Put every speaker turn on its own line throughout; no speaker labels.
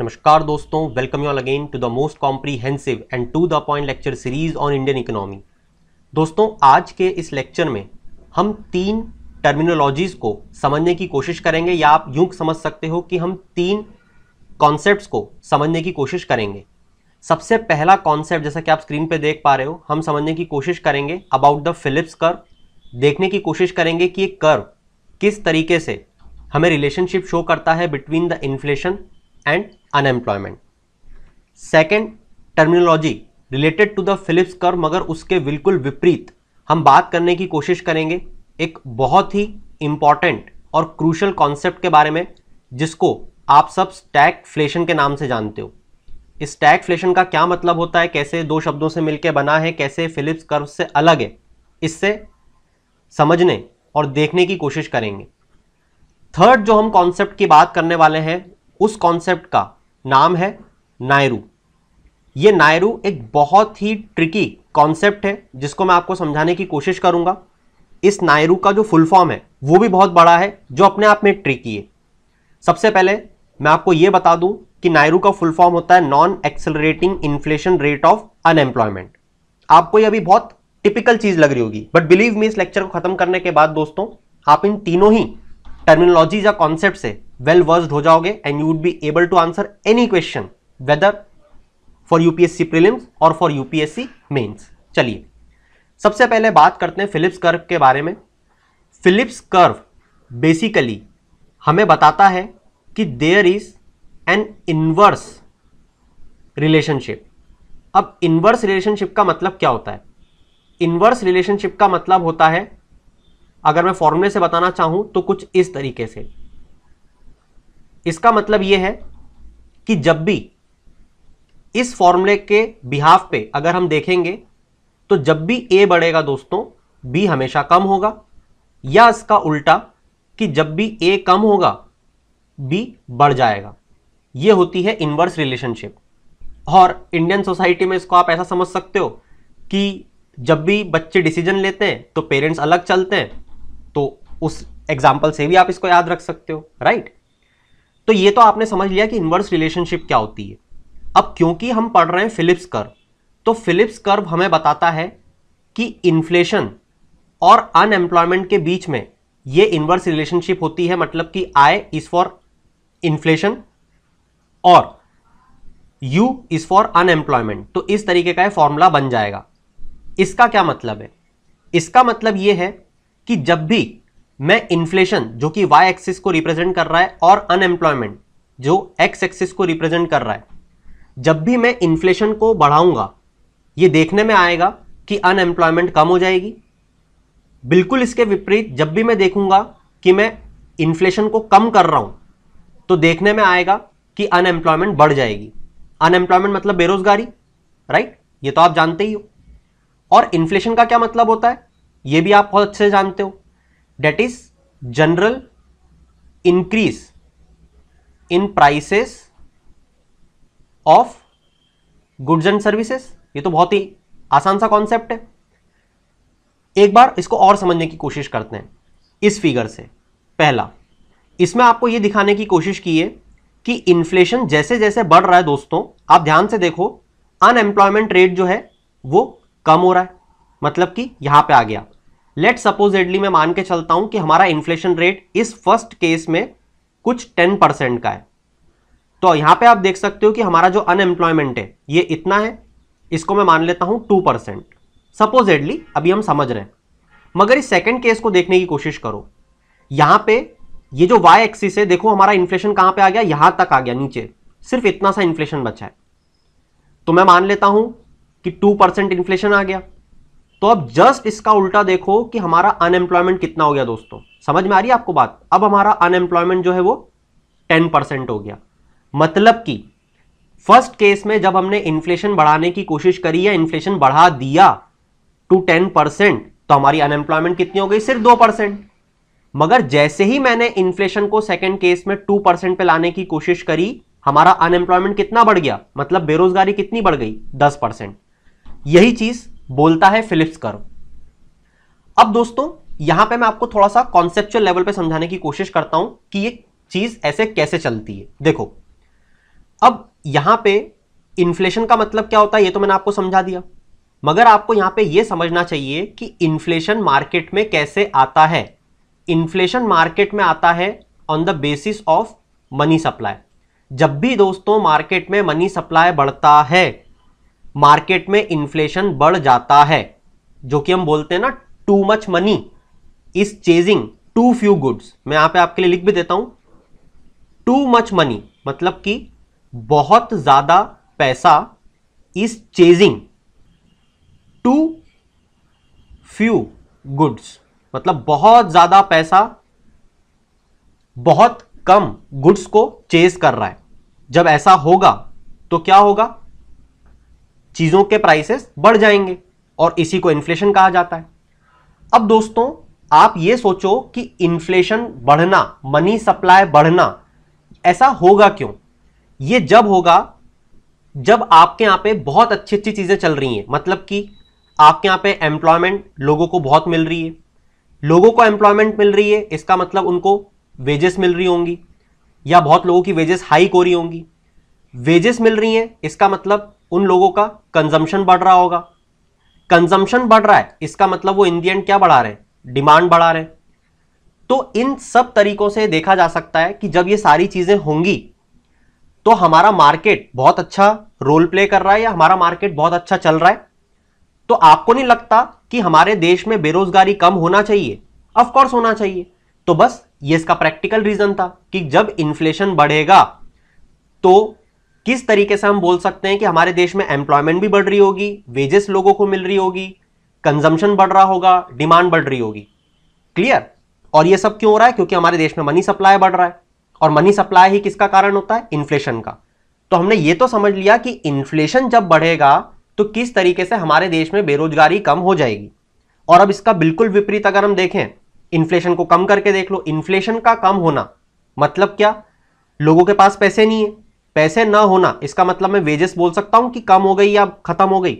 नमस्कार दोस्तों welcome you all again to the most comprehensive and to the point lecture series on Indian economy दोस्तों आज के इस लेक्चर में हम तीन टर्मिनोलॉजीज़ को समझने की कोशिश करेंगे या आप यूँ समझ सकते हो कि हम तीन कॉन्सेप्ट्स को समझने की कोशिश करेंगे सबसे पहला कॉन्सेप्ट जैसा कि आप स्क्रीन पर देख पा रहे हो हम समझने की कोशिश करेंगे अबाउट द फिलिप्स कर्व देखने की कोशिश करेंगे कि ये कर्व किस तरीके से हमें रिलेशनशिप शो करता है between the inflation and unemployment second terminology related to the Phillips curve मगर उसके बिल्कुल विपरीत हम बात करने की कोशिश करेंगे एक बहुत ही इम्पॉर्टेंट और क्रूशल कॉन्सेप्ट के बारे में जिसको आप सब फ्लेशन के नाम से जानते हो इस फ्लेशन का क्या मतलब होता है कैसे दो शब्दों से मिलकर बना है कैसे फिलिप्स कर्व से अलग है इससे समझने और देखने की कोशिश करेंगे थर्ड जो हम कॉन्सेप्ट की बात करने वाले हैं उस कॉन्सेप्ट का नाम है नायरू ये नायरू एक बहुत ही ट्रिकी कॉन्सेप्ट है जिसको मैं आपको समझाने की कोशिश करूंगा इस नायरू का जो फुल फॉर्म है वो भी बहुत बड़ा है जो अपने आप में ट्रिकी है सबसे पहले मैं आपको ये बता दूं कि नायरू का फुल फॉर्म होता है non accelerating inflation rate of unemployment आपको ये अभी बहुत टिपिकल चीज लग रही होगी बट बिलीव मी इस लेक्चर को खत्म करने के बाद दोस्तों आप इन तीनों ही टर्मिनोलॉजी या कॉन्सेप्ट से वेल वर्स्ड हो जाओगे and you would be able to answer any question whether for UPSC prelims और फॉर यूपीएससी मेंस चलिए सबसे पहले बात करते हैं फिलिप्स कर्व के बारे में फिलिप्स कर्व बेसिकली हमें बताता है कि there is an inverse relationship अब इनवर्स रिलेशनशिप का मतलब क्या होता है इनवर्स रिलेशनशिप का मतलब होता है अगर मैं फॉर्मूले से बताना चाहूं तो कुछ इस तरीके से इसका मतलब यह है कि जब भी इस फॉर्मूले के बिहाफ पे अगर हम देखेंगे तो जब भी ए बढ़ेगा दोस्तों बी हमेशा कम होगा या इसका उल्टा कि जब भी ए कम होगा बी बढ़ जाएगा ये होती है इनवर्स रिलेशनशिप और इंडियन सोसाइटी में इसको आप ऐसा समझ सकते हो कि जब भी बच्चे डिसीजन लेते हैं तो पेरेंट्स अलग चलते हैं तो उस एग्जाम्पल से भी आप इसको याद रख सकते हो राइट तो ये तो आपने समझ लिया कि इन्वर्स रिलेशनशिप क्या होती है अब क्योंकि हम पढ़ रहे हैं फिलिप्स कर्व तो फिलिप्स कर्व हमें बताता है कि इन्फ्लेशन और अनएम्प्लॉयमेंट के बीच में ये इन्वर्स रिलेशनशिप होती है मतलब कि आई इज फॉर इन्फ्लेशन और यू इज फॉर अनएम्प्लॉयमेंट तो इस तरीके का फॉर्मूला बन जाएगा इसका क्या मतलब है इसका मतलब यह है कि जब भी मैं इन्फ्लेशन जो कि वाई एक्सिस को रिप्रेजेंट कर रहा है और अनएम्प्लॉयमेंट जो एक्स एक्सिस को रिप्रेजेंट कर रहा है जब भी मैं इन्फ्लेशन को बढ़ाऊंगा ये देखने में आएगा कि अनएम्प्लॉयमेंट कम हो जाएगी बिल्कुल इसके विपरीत जब भी मैं देखूंगा कि मैं इन्फ्लेशन को कम कर रहा हूं तो देखने में आएगा कि अनएम्प्लॉयमेंट बढ़ जाएगी अनएम्प्लॉयमेंट मतलब बेरोजगारी राइट ये तो आप जानते ही हो और इन्फ्लेशन का क्या मतलब होता है ये भी आप बहुत अच्छे से जानते हो that is general increase in prices of goods and services ये तो बहुत ही आसान सा कॉन्सेप्ट है एक बार इसको और समझने की कोशिश करते हैं इस फिगर से पहला इसमें आपको ये दिखाने की कोशिश की है कि इन्फ्लेशन जैसे जैसे बढ़ रहा है दोस्तों आप ध्यान से देखो अनएम्प्लॉयमेंट रेट जो है वो कम हो रहा है मतलब कि यहां पे आ गया लेट सपोजेडली मैं मान के चलता हूं कि हमारा इन्फ्लेशन रेट इस फर्स्ट केस में कुछ टेन परसेंट का है तो यहां पे आप देख सकते हो कि हमारा जो अनएम्प्लॉयमेंट है ये इतना है इसको मैं मान लेता हूं टू परसेंट सपोजेडली अभी हम समझ रहे हैं मगर इस सेकेंड केस को देखने की कोशिश करो यहां पे ये जो वाई एक्सिस है देखो हमारा इन्फ्लेशन कहां पर आ गया यहां तक आ गया नीचे सिर्फ इतना सा इन्फ्लेशन बचा है तो मैं मान लेता हूं कि टू परसेंट इन्फ्लेशन आ गया तो अब जस्ट इसका उल्टा देखो कि हमारा अनएम्प्लॉयमेंट कितना हो गया दोस्तों समझ में आ रही है आपको बात अब हमारा अनएम्प्लॉयमेंट जो है वो टेन परसेंट हो गया मतलब कि फर्स्ट केस में जब हमने इन्फ्लेशन बढ़ाने की कोशिश करी या इन्फ्लेशन बढ़ा दिया टू टेन परसेंट तो हमारी अनएम्प्लॉयमेंट कितनी हो गई सिर्फ दो परसेंट मगर जैसे ही मैंने इन्फ्लेशन को सेकेंड केस में टू परसेंट पे लाने की कोशिश करी हमारा अनएम्प्लॉयमेंट कितना बढ़ गया मतलब बेरोजगारी कितनी बढ़ गई दस परसेंट यही चीज बोलता है फिलिप्स कर्व अब दोस्तों यहां पे मैं आपको थोड़ा सा कॉन्सेप्चुअल लेवल पे समझाने की कोशिश करता हूं कि ये चीज ऐसे कैसे चलती है देखो अब यहां पे इन्फ्लेशन का मतलब क्या होता है ये तो मैंने आपको समझा दिया मगर आपको यहां पे ये समझना चाहिए कि इन्फ्लेशन मार्केट में कैसे आता है इन्फ्लेशन मार्केट में आता है on the basis of money supply जब भी दोस्तों मार्केट में मनी सप्लाई बढ़ता है मार्केट में इन्फ्लेशन बढ़ जाता है जो कि हम बोलते हैं ना too much money is chasing too few goods मैं यहां पे आपके लिए लिख भी देता हूं टू मच मनी मतलब कि बहुत ज्यादा पैसा is chasing too few goods मतलब बहुत ज्यादा पैसा बहुत कम गुड्स को चेज कर रहा है जब ऐसा होगा तो क्या होगा चीज़ों के प्राइसेस बढ़ जाएंगे और इसी को इन्फ्लेशन कहा जाता है अब दोस्तों आप ये सोचो कि इन्फ्लेशन बढ़ना मनी सप्लाई बढ़ना ऐसा होगा क्यों ये जब होगा जब आपके यहाँ पे बहुत अच्छी अच्छी चीज़ें चल रही हैं मतलब कि आपके यहाँ पे एम्प्लॉयमेंट लोगों को बहुत मिल रही है लोगों को एम्प्लॉयमेंट मिल रही है इसका मतलब उनको वेजेस मिल रही होंगी या बहुत लोगों की वेजेस हाइक हो रही होंगी वेजेस मिल रही हैं इसका मतलब उन लोगों का कंजम्पशन बढ़ रहा होगा कंजम्पशन बढ़ रहा है इसका मतलब वो इंडियन क्या बढ़ा रहे डिमांड बढ़ा रहे तो इन सब तरीकों से देखा जा सकता है कि जब ये सारी चीज़ें होंगी तो हमारा मार्केट बहुत अच्छा रोल प्ले कर रहा है या हमारा मार्केट बहुत अच्छा चल रहा है तो आपको नहीं लगता कि हमारे देश में बेरोजगारी कम होना चाहिए ऑफकोर्स होना चाहिए तो बस ये इसका प्रैक्टिकल रीजन था कि जब इन्फ्लेशन बढ़ेगा तो किस तरीके से हम बोल सकते हैं कि हमारे देश में एम्प्लॉयमेंट भी बढ़ रही होगी वेजेस लोगों को मिल रही होगी कंजम्पशन बढ़ रहा होगा डिमांड बढ़ रही होगी क्लियर और ये सब क्यों हो रहा है क्योंकि हमारे देश में मनी सप्लाई बढ़ रहा है और मनी सप्लाई ही किसका कारण होता है इन्फ्लेशन का तो हमने ये तो समझ लिया कि इन्फ्लेशन जब बढ़ेगा तो किस तरीके से हमारे देश में बेरोजगारी कम हो जाएगी और अब इसका बिल्कुल विपरीत अगर हम देखें इन्फ्लेशन को कम करके देख लो इन्फ्लेशन का कम होना मतलब क्या लोगों के पास पैसे नहीं है पैसे न होना इसका मतलब मैं वेजेस बोल सकता हूं कि कम हो गई या खत्म हो गई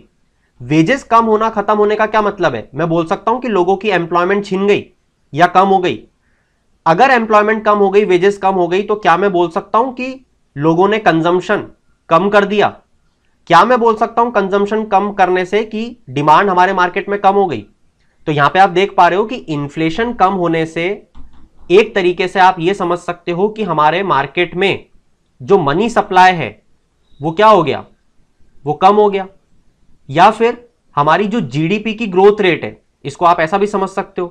वेजेस कम होना खत्म होने का क्या मतलब है मैं बोल सकता हूं कि लोगों की एम्प्लॉयमेंट छिन गई या कम हो गई अगर एम्प्लॉयमेंट कम हो गई वेजेस कम हो गई तो क्या मैं बोल सकता हूं कि लोगों ने कंजम्पशन कम कर दिया क्या मैं बोल सकता हूं कंजम्पशन कम करने से कि डिमांड हमारे मार्केट में कम हो गई तो यहां पे आप देख पा रहे हो कि इन्फ्लेशन कम होने से एक तरीके से आप ये समझ सकते हो कि हमारे मार्केट में जो मनी सप्लाई है वो क्या हो गया वो कम हो गया या फिर हमारी जो जीडीपी की ग्रोथ रेट है इसको आप ऐसा भी समझ सकते हो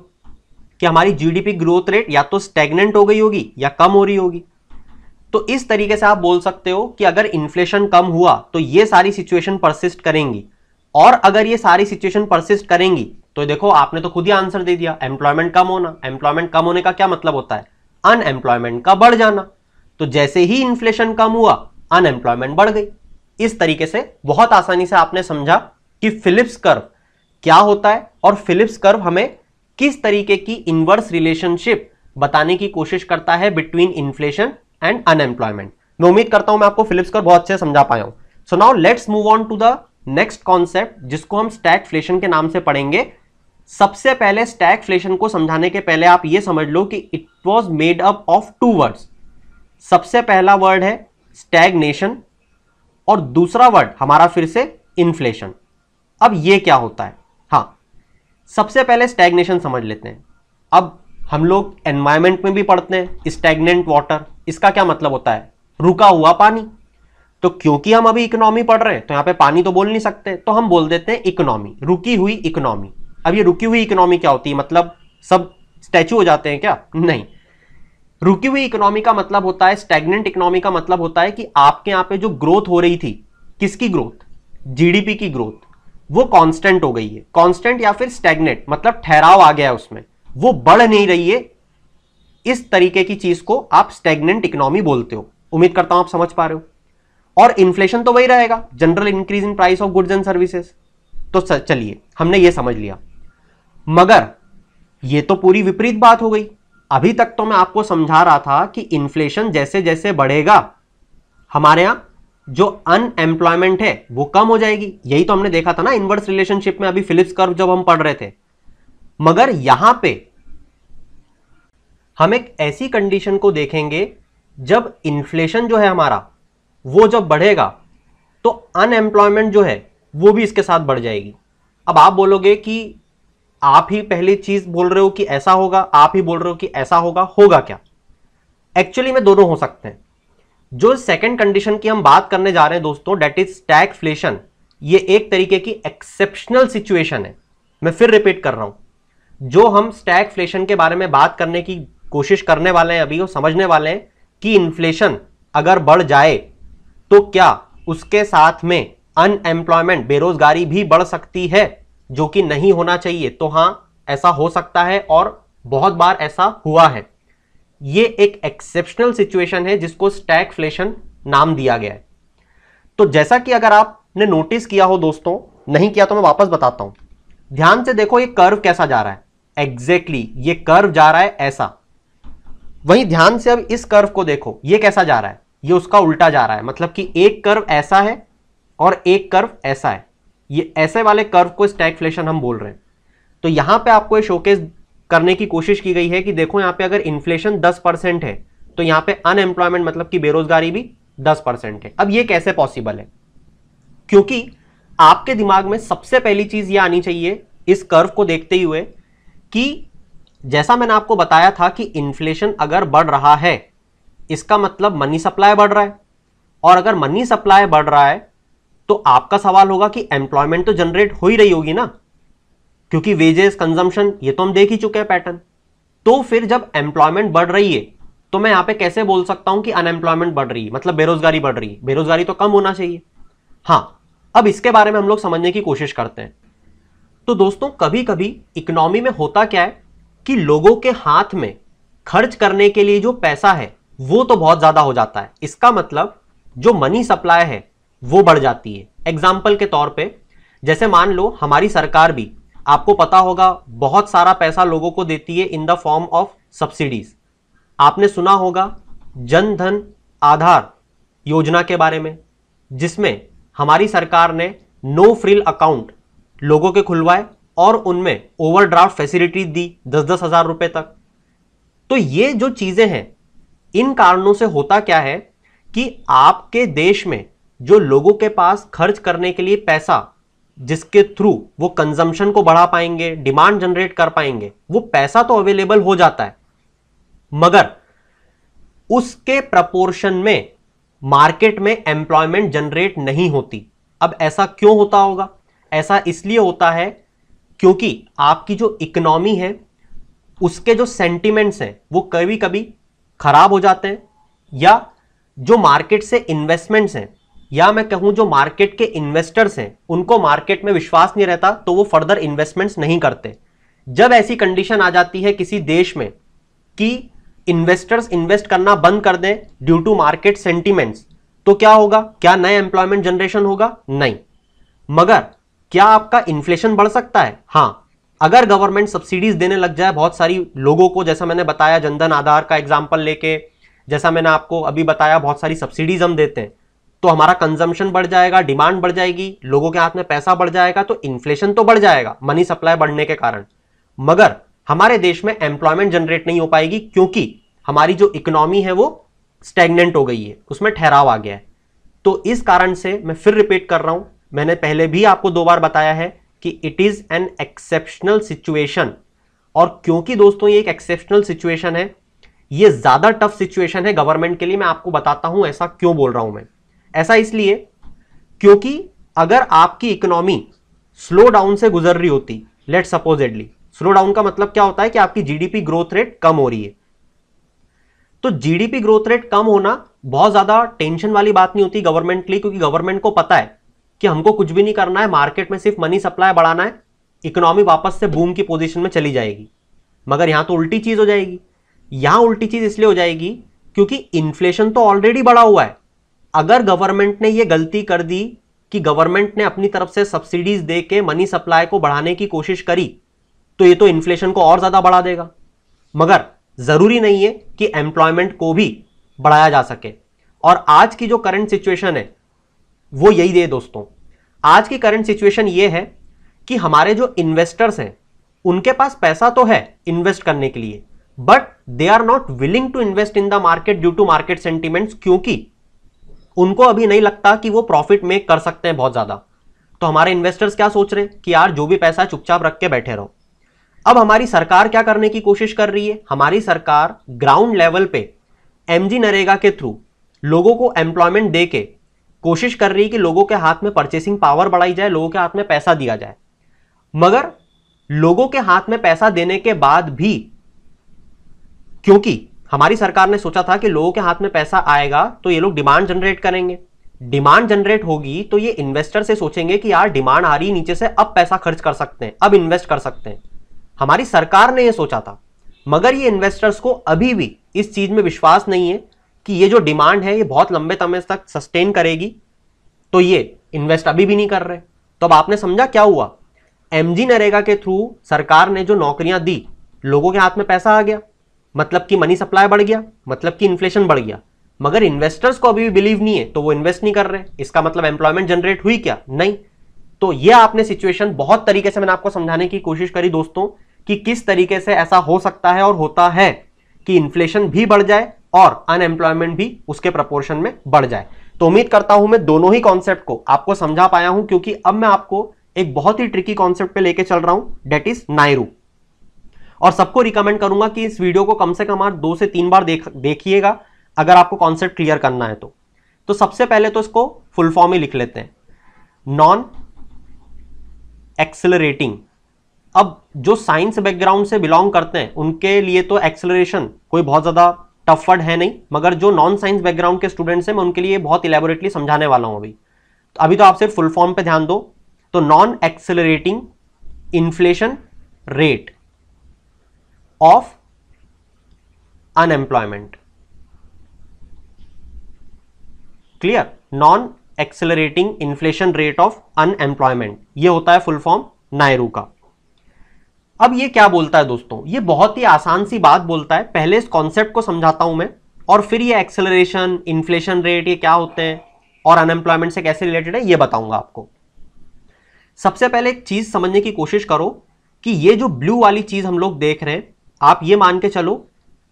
कि हमारी जीडीपी ग्रोथ रेट या तो स्टेगनेंट हो गई होगी या कम हो रही होगी तो इस तरीके से आप बोल सकते हो कि अगर इन्फ्लेशन कम हुआ तो ये सारी सिचुएशन परसिस्ट करेंगी और अगर ये सारी सिचुएशन परसिस्ट करेंगी तो देखो आपने तो खुद ही आंसर दे दिया एम्प्लॉयमेंट कम होना एम्प्लॉयमेंट कम होने का क्या मतलब होता है अनएम्प्लॉयमेंट का बढ़ जाना तो जैसे ही इन्फ्लेशन कम हुआ अनएम्प्लॉयमेंट बढ़ गई इस तरीके से बहुत आसानी से आपने समझा कि फिलिप्स कर्व क्या होता है और फिलिप्स कर्व हमें किस तरीके की इनवर्स रिलेशनशिप बताने की कोशिश करता है बिटवीन इन्फ्लेशन एंड अनएम्प्लॉयमेंट मैं उम्मीद करता हूं मैं आपको फिलिप्स कर्व बहुत अच्छे समझा पाया हूं so now let's move on to the next concept जिसको हम फ्लेशन के नाम से पढ़ेंगे सबसे पहले फ्लेशन को समझाने के पहले आप ये समझ लो कि it was made up of two words सबसे पहला वर्ड है स्टैगनेशन और दूसरा वर्ड हमारा फिर से इन्फ्लेशन अब ये क्या होता है हाँ सबसे पहले स्टैगनेशन समझ लेते हैं अब हम लोग एनवायरमेंट में भी पढ़ते हैं स्टैगनेंट वाटर इसका क्या मतलब होता है रुका हुआ पानी तो क्योंकि हम अभी इकोनॉमी पढ़ रहे हैं तो यहाँ पे पानी तो बोल नहीं सकते तो हम बोल देते हैं इकोनॉमी रुकी हुई इकोनॉमी अब ये रुकी हुई इकोनॉमी क्या होती है मतलब सब स्टैचू हो जाते हैं क्या नहीं रुकी हुई इकोनॉमी का मतलब होता है स्टेगनेंट इकोनॉमी का मतलब होता है कि आपके यहां पे जो ग्रोथ हो रही थी किसकी ग्रोथ जीडीपी की ग्रोथ वो कांस्टेंट हो गई है कांस्टेंट या फिर स्टेगनेट मतलब ठहराव आ गया है उसमें वो बढ़ नहीं रही है इस तरीके की चीज को आप स्टेगनेंट इकोनॉमी बोलते हो उम्मीद करता हूं आप समझ पा रहे हो और इन्फ्लेशन तो वही रहेगा general increase in price of goods and services तो चलिए हमने यह समझ लिया मगर यह तो पूरी विपरीत बात हो गई अभी तक तो मैं आपको समझा रहा था कि इन्फ्लेशन जैसे जैसे बढ़ेगा हमारे यहां जो अनएम्प्लॉयमेंट है वो कम हो जाएगी यही तो हमने देखा था ना इनवर्स रिलेशनशिप में अभी फिलिप्स कर्व जब हम पढ़ रहे थे मगर यहां पे हम एक ऐसी कंडीशन को देखेंगे जब इन्फ्लेशन जो है हमारा वो जब बढ़ेगा तो अनएम्प्लॉयमेंट जो है वो भी इसके साथ बढ़ जाएगी अब आप बोलोगे कि आप ही पहली चीज बोल रहे हो कि ऐसा होगा आप ही बोल रहे हो कि ऐसा होगा होगा क्या एक्चुअली में दोनों हो सकते हैं जो सेकंड कंडीशन की हम बात करने जा रहे हैं दोस्तों डेट इज फ्लेशन ये एक तरीके की एक्सेप्शनल सिचुएशन है मैं फिर रिपीट कर रहा हूं जो हम फ्लेशन के बारे में बात करने की कोशिश करने वाले हैं अभी और समझने वाले हैं कि इन्फ्लेशन अगर बढ़ जाए तो क्या उसके साथ में अनएम्प्लॉयमेंट बेरोजगारी भी बढ़ सकती है जो कि नहीं होना चाहिए तो हां ऐसा हो सकता है और बहुत बार ऐसा हुआ है ये एक एक्सेप्शनल सिचुएशन है जिसको फ्लेशन नाम दिया गया है तो जैसा कि अगर आपने नोटिस किया हो दोस्तों नहीं किया तो मैं वापस बताता हूं ध्यान से देखो ये कर्व कैसा जा रहा है एग्जैक्टली exactly, ये कर्व जा रहा है ऐसा वहीं ध्यान से अब इस कर्व को देखो ये कैसा जा रहा है ये उसका उल्टा जा रहा है मतलब कि एक कर्व ऐसा है और एक कर्व ऐसा है ये ऐसे वाले कर्व को स्टैगफ्लेशन हम बोल रहे हैं तो यहां पे आपको ये शोकेस करने की कोशिश की गई है कि देखो यहां पे अगर इन्फ्लेशन 10 परसेंट है तो यहां पे अनएम्प्लॉयमेंट मतलब कि बेरोजगारी भी 10 परसेंट है अब ये कैसे पॉसिबल है क्योंकि आपके दिमाग में सबसे पहली चीज़ ये आनी चाहिए इस कर्व को देखते हुए कि जैसा मैंने आपको बताया था कि इन्फ्लेशन अगर बढ़ रहा है इसका मतलब मनी सप्लाई बढ़ रहा है और अगर मनी सप्लाई बढ़ रहा है तो आपका सवाल होगा कि एम्प्लॉयमेंट तो जनरेट हो ही रही होगी ना क्योंकि वेजेस कंजम्पशन ये तो हम देख ही चुके हैं पैटर्न तो फिर जब एम्प्लॉयमेंट बढ़ रही है तो मैं यहां पे कैसे बोल सकता हूं कि अनएम्प्लॉयमेंट बढ़ रही है मतलब बेरोजगारी बढ़ रही है बेरोजगारी तो कम होना चाहिए हाँ अब इसके बारे में हम लोग समझने की कोशिश करते हैं तो दोस्तों कभी कभी इकोनॉमी में होता क्या है कि लोगों के हाथ में खर्च करने के लिए जो पैसा है वो तो बहुत ज्यादा हो जाता है इसका मतलब जो मनी सप्लाई है वो बढ़ जाती है एग्जाम्पल के तौर पे जैसे मान लो हमारी सरकार भी आपको पता होगा बहुत सारा पैसा लोगों को देती है in the form of subsidies आपने सुना होगा जन धन आधार योजना के बारे में जिसमें हमारी सरकार ने नो फ्रिल अकाउंट लोगों के खुलवाए और उनमें ओवरड्राफ्ट फैसिलिटी दी दस दस हजार रुपए तक तो ये जो चीजें हैं इन कारणों से होता क्या है कि आपके देश में जो लोगों के पास खर्च करने के लिए पैसा जिसके थ्रू वो कंजम्पशन को बढ़ा पाएंगे डिमांड जनरेट कर पाएंगे वो पैसा तो अवेलेबल हो जाता है मगर उसके प्रपोर्शन में मार्केट में एम्प्लॉयमेंट जनरेट नहीं होती अब ऐसा क्यों होता होगा ऐसा इसलिए होता है क्योंकि आपकी जो इकोनॉमी है उसके जो सेंटिमेंट्स हैं वो कभी कभी खराब हो जाते हैं या जो मार्केट से इन्वेस्टमेंट्स हैं या मैं कहूं जो मार्केट के इन्वेस्टर्स हैं उनको मार्केट में विश्वास नहीं रहता तो वो फर्दर इन्वेस्टमेंट्स नहीं करते जब ऐसी कंडीशन आ जाती है किसी देश में कि इन्वेस्टर्स इन्वेस्ट करना बंद कर दें ड्यू टू मार्केट सेंटिमेंट्स तो क्या होगा क्या नया एम्प्लॉयमेंट जनरेशन होगा नहीं मगर क्या आपका इन्फ्लेशन बढ़ सकता है हाँ अगर गवर्नमेंट सब्सिडीज देने लग जाए बहुत सारी लोगों को जैसा मैंने बताया जनधन आधार का एग्जाम्पल लेके जैसा मैंने आपको अभी बताया बहुत सारी सब्सिडीज हम देते हैं तो हमारा कंजम्पशन बढ़ जाएगा डिमांड बढ़ जाएगी लोगों के हाथ में पैसा बढ़ जाएगा तो इन्फ्लेशन तो बढ़ जाएगा मनी सप्लाई बढ़ने के कारण मगर हमारे देश में एम्प्लॉयमेंट जनरेट नहीं हो पाएगी क्योंकि हमारी जो इकोनॉमी है वो स्टेगनेंट हो गई है उसमें ठहराव आ गया है तो इस कारण से मैं फिर रिपीट कर रहा हूं मैंने पहले भी आपको दो बार बताया है कि it is an exceptional situation और क्योंकि दोस्तों ये एक एक्सेप्शनल सिचुएशन है ये ज़्यादा टफ सिचुएशन है गवर्नमेंट के लिए मैं आपको बताता हूं ऐसा क्यों बोल रहा हूं मैं ऐसा इसलिए क्योंकि अगर आपकी इकोनॉमी स्लो डाउन से गुजर रही होती लेट सपोजेडली स्लो डाउन का मतलब क्या होता है कि आपकी जीडीपी ग्रोथ रेट कम हो रही है तो जीडीपी ग्रोथ रेट कम होना बहुत ज्यादा टेंशन वाली बात नहीं होती गवर्नमेंट के लिए क्योंकि गवर्नमेंट को पता है कि हमको कुछ भी नहीं करना है मार्केट में सिर्फ मनी सप्लाई बढ़ाना है इकोनॉमी वापस से बूम की पोजीशन में चली जाएगी मगर यहां तो उल्टी चीज हो जाएगी यहां उल्टी चीज इसलिए हो जाएगी क्योंकि इन्फ्लेशन तो ऑलरेडी बढ़ा हुआ है अगर गवर्नमेंट ने यह गलती कर दी कि गवर्नमेंट ने अपनी तरफ से सब्सिडीज दे के मनी सप्लाई को बढ़ाने की कोशिश करी तो ये तो इन्फ्लेशन को और ज्यादा बढ़ा देगा मगर जरूरी नहीं है कि एम्प्लॉयमेंट को भी बढ़ाया जा सके और आज की जो करंट सिचुएशन है वो यही दे दोस्तों आज की करंट सिचुएशन ये है कि हमारे जो इन्वेस्टर्स हैं उनके पास पैसा तो है इन्वेस्ट करने के लिए but they are not willing to invest in the market due to market sentiments क्योंकि उनको अभी नहीं लगता कि वो प्रॉफिट मेक कर सकते हैं बहुत ज़्यादा तो हमारे इन्वेस्टर्स क्या सोच रहे हैं कि यार जो भी पैसा चुपचाप रख के बैठे रहो अब हमारी सरकार क्या करने की कोशिश कर रही है हमारी सरकार ग्राउंड लेवल पे एम जी नरेगा के थ्रू लोगों को एम्प्लॉयमेंट दे के कोशिश कर रही है कि लोगों के हाथ में परचेसिंग पावर बढ़ाई जाए लोगों के हाथ में पैसा दिया जाए मगर लोगों के हाथ में पैसा देने के बाद भी क्योंकि हमारी सरकार ने सोचा था कि लोगों के हाथ में पैसा आएगा तो ये लोग डिमांड जनरेट करेंगे डिमांड जनरेट होगी तो ये इन्वेस्टर से सोचेंगे कि यार डिमांड आ रही नीचे से अब पैसा खर्च कर सकते हैं अब इन्वेस्ट कर सकते हैं हमारी सरकार ने ये सोचा था मगर ये इन्वेस्टर्स को अभी भी इस चीज में विश्वास नहीं है कि ये जो डिमांड है ये बहुत लंबे समय तक सस्टेन करेगी तो ये इन्वेस्ट अभी भी नहीं कर रहे तो अब आपने समझा क्या हुआ एमजी नरेगा के थ्रू सरकार ने जो नौकरियां दी लोगों के हाथ में पैसा आ गया मतलब कि मनी सप्लाई बढ़ गया मतलब कि इन्फ्लेशन बढ़ गया मगर इन्वेस्टर्स को अभी भी बिलीव नहीं है तो वो इन्वेस्ट नहीं कर रहे इसका मतलब एम्प्लॉयमेंट जनरेट हुई क्या नहीं तो ये आपने सिचुएशन बहुत तरीके से मैंने आपको समझाने की कोशिश करी दोस्तों कि किस तरीके से ऐसा हो सकता है और होता है कि इन्फ्लेशन भी बढ़ जाए और अनएम्प्लॉयमेंट भी उसके प्रपोर्शन में बढ़ जाए तो उम्मीद करता हूं मैं दोनों ही कॉन्सेप्ट को आपको समझा पाया हूं क्योंकि अब मैं आपको एक बहुत ही ट्रिकी कॉन्सेप्ट पे लेके चल रहा हूं डेट इज नायरू और सबको रिकमेंड करूंगा कि इस वीडियो को कम से कम आप दो से तीन बार देख देखिएगा अगर आपको कॉन्सेप्ट क्लियर करना है तो तो सबसे पहले तो इसको फुल फॉर्म ही लिख लेते हैं नॉन एक्सेलरेटिंग अब जो साइंस बैकग्राउंड से बिलोंग करते हैं उनके लिए तो एक्सेलरेशन कोई बहुत ज़्यादा टफ वर्ड है नहीं मगर जो नॉन साइंस बैकग्राउंड के स्टूडेंट्स हैं मैं उनके लिए बहुत इलेबोरेटली समझाने वाला हूं अभी तो अभी तो आप सिर्फ फुल फॉर्म पे ध्यान दो तो non accelerating inflation rate of unemployment clear non accelerating inflation rate of unemployment ये होता है फुल फॉर्म नायरू का अब ये क्या बोलता है दोस्तों ये बहुत ही आसान सी बात बोलता है पहले इस कॉन्सेप्ट को समझाता हूं मैं और फिर ये एक्सेलरेशन इन्फ्लेशन रेट ये क्या होते हैं और अनएम्प्लॉयमेंट से कैसे रिलेटेड है ये बताऊंगा आपको सबसे पहले एक चीज समझने की कोशिश करो कि ये जो ब्लू वाली चीज हम लोग देख रहे हैं आप ये मान के चलो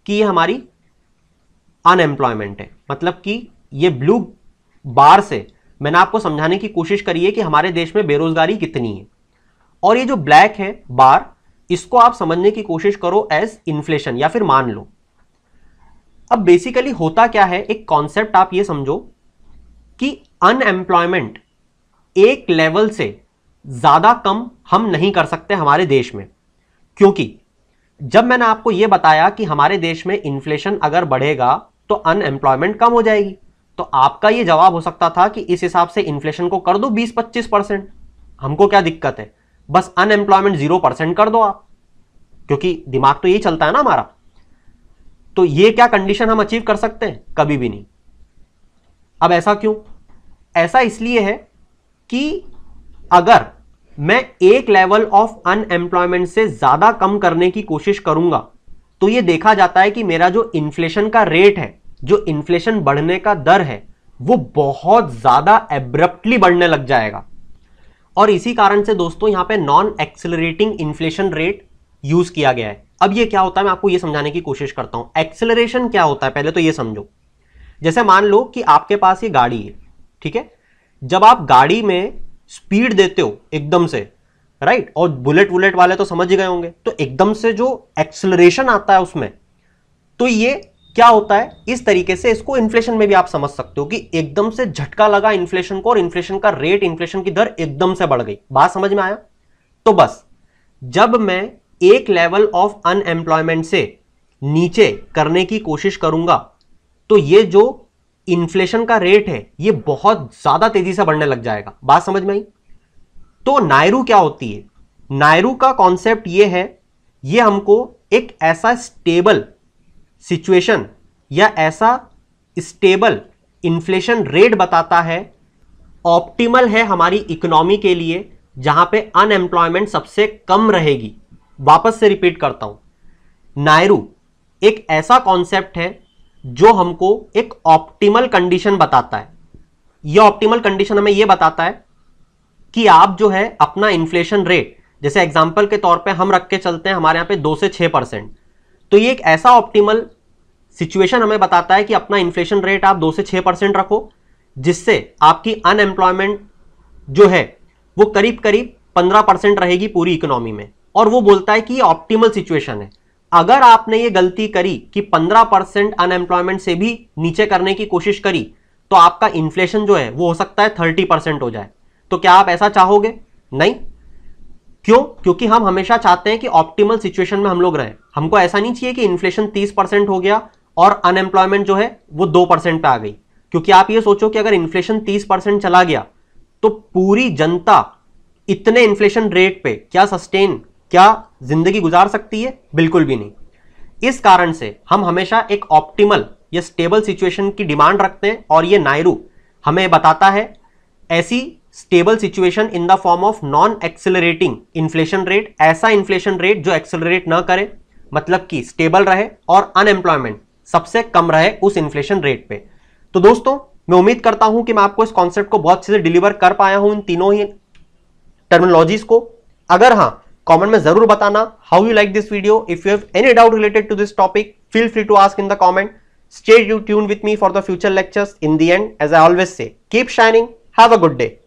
कि ये हमारी अनएम्प्लॉयमेंट है मतलब कि ये ब्लू बार से मैंने आपको समझाने की कोशिश करी है कि हमारे देश में बेरोजगारी कितनी है और ये जो ब्लैक है बार इसको आप समझने की कोशिश करो एज इन्फ्लेशन या फिर मान लो अब बेसिकली होता क्या है एक कॉन्सेप्ट आप ये समझो कि अनएम्प्लॉयमेंट एक लेवल से ज़्यादा कम हम नहीं कर सकते हमारे देश में क्योंकि जब मैंने आपको यह बताया कि हमारे देश में इन्फ्लेशन अगर बढ़ेगा तो अनएम्प्लॉयमेंट कम हो जाएगी तो आपका यह जवाब हो सकता था कि इस हिसाब से इन्फ्लेशन को कर दो 20-25 परसेंट हमको क्या दिक्कत है बस अनएम्प्लॉयमेंट जीरो परसेंट कर दो आप क्योंकि दिमाग तो यही चलता है ना हमारा तो यह क्या कंडीशन हम अचीव कर सकते हैं कभी भी नहीं अब ऐसा क्यों ऐसा इसलिए है कि अगर मैं एक लेवल ऑफ अनएम्प्लॉयमेंट से ज़्यादा कम करने की कोशिश करूंगा तो ये देखा जाता है कि मेरा जो इन्फ्लेशन का रेट है जो इन्फ्लेशन बढ़ने का दर है वो बहुत ज़्यादा एब्रप्टली बढ़ने लग जाएगा और इसी कारण से दोस्तों यहां पे non accelerating inflation rate use किया गया है अब ये क्या होता है मैं आपको ये समझाने की कोशिश करता हूं एक्सेलरेशन क्या होता है पहले तो ये समझो जैसे मान लो कि आपके पास ये गाड़ी है ठीक है जब आप गाड़ी में स्पीड देते हो एकदम से राइट और बुलेट वुलेट वाले तो समझ ही गए होंगे तो एकदम से जो एक्सलरेशन आता है उसमें तो ये क्या होता है इस तरीके से इसको इन्फ्लेशन में भी आप समझ सकते हो कि एकदम से झटका लगा इन्फ्लेशन को और इन्फ्लेशन का रेट इन्फ्लेशन की दर एकदम से बढ़ गई बात समझ में आया तो बस जब मैं एक लेवल ऑफ अनएम्प्लॉयमेंट से नीचे करने की कोशिश करूंगा तो ये जो इन्फ्लेशन का रेट है ये बहुत ज्यादा तेजी से बढ़ने लग जाएगा बात समझ में आई तो नायरू क्या होती है नायरू का कॉन्सेप्ट ये है ये हमको एक ऐसा स्टेबल सिचुएशन या ऐसा स्टेबल इन्फ्लेशन रेट बताता है ऑप्टिमल है हमारी इकोनॉमी के लिए जहां पे अनएम्प्लॉयमेंट सबसे कम रहेगी वापस से रिपीट करता हूं नायरू एक ऐसा कॉन्सेप्ट है जो हमको एक ऑप्टिमल कंडीशन बताता है यह ऑप्टिमल कंडीशन हमें यह बताता है कि आप जो है अपना इन्फ्लेशन रेट जैसे एग्जाम्पल के तौर पे हम रख के चलते हैं हमारे यहां पे दो से छह परसेंट तो ये एक ऐसा ऑप्टिमल सिचुएशन हमें बताता है कि अपना इन्फ्लेशन रेट आप दो से छह परसेंट रखो जिससे आपकी अनएम्प्लॉयमेंट जो है वो करीब करीब पंद्रह परसेंट रहेगी पूरी इकोनॉमी में और वो बोलता है कि ऑप्टिमल सिचुएशन है अगर आपने ये गलती करी कि 15 परसेंट अनएम्प्लॉयमेंट से भी नीचे करने की कोशिश करी तो आपका इन्फ्लेशन जो है वो हो सकता है 30 परसेंट हो जाए तो क्या आप ऐसा चाहोगे नहीं क्यों क्योंकि हम हमेशा चाहते हैं कि ऑप्टिमल सिचुएशन में हम लोग रहें हमको ऐसा नहीं चाहिए कि इन्फ्लेशन 30 परसेंट हो गया और अनएम्प्लॉयमेंट जो है वो दो परसेंट पर आ गई क्योंकि आप ये सोचो कि अगर इन्फ्लेशन 30 परसेंट चला गया तो पूरी जनता इतने इन्फ्लेशन रेट पे क्या सस्टेन क्या जिंदगी गुजार सकती है बिल्कुल भी नहीं इस कारण से हम हमेशा एक ऑप्टिमल या स्टेबल सिचुएशन की डिमांड रखते हैं और ये नायरू हमें बताता है ऐसी stable situation in the form of non accelerating inflation rate ऐसा इन्फ्लेशन रेट जो एक्सेलरेट ना करे मतलब कि स्टेबल रहे और अनएम्प्लॉयमेंट सबसे कम रहे उस इन्फ्लेशन रेट पे तो दोस्तों मैं उम्मीद करता हूं कि मैं आपको इस कॉन्सेप्ट को बहुत अच्छे से डिलीवर कर पाया हूं इन तीनों ही टर्मिनोलॉजीज को अगर हाँ कमेंट में जरूर बताना how you like this video if you have any doubt related to this topic feel free to ask in the comment stay you tune with me for the future lectures in the end as I always say keep shining have a good day